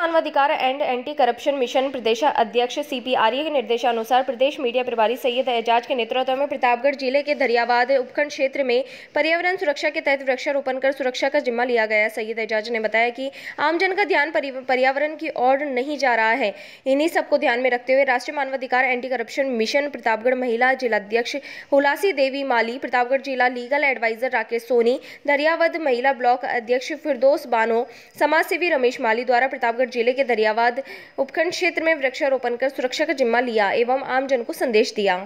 मानवाधिकार and anti corruption mission प्रदेश अध्यक्ष आर्य के निर्देशानुसार प्रदेश मीडिया प्रभारी सैयद एजाज के नेतृत्व में प्रतापगढ़ जिले के दरियाबाद उपखंड क्षेत्र में पर्यावरण सुरक्षा के तहत वृक्षारोपण कर सुरक्षा का जिम्मा लिया गया सैयद एजाज ने बताया कि आमजन का ध्यान पर्यावरण की ओर नहीं जा रहा है इन्हीं सबको ध्यान में रखते हुए राष्ट्रीय मानवाधिकार एंटी करप्शन मिशन प्रतापगढ़ महिला जिलाध्यक्ष हुलासी देवी माली प्रतापगढ़ जिला लीगल एडवाइजर राकेश सोनी दरियावद महिला ब्लॉक अध्यक्ष फिरदोस बानो समाज सेवी रमेश माली द्वारा प्रतापगढ़ जिले के दरियावाद उपखंड क्षेत्र में वृक्षारोपण कर सुरक्षा का जिम्मा लिया एवं आमजन को संदेश दिया